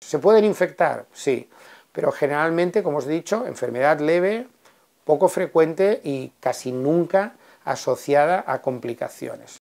¿Se pueden infectar? Sí, pero generalmente, como os he dicho, enfermedad leve, poco frecuente y casi nunca asociada a complicaciones.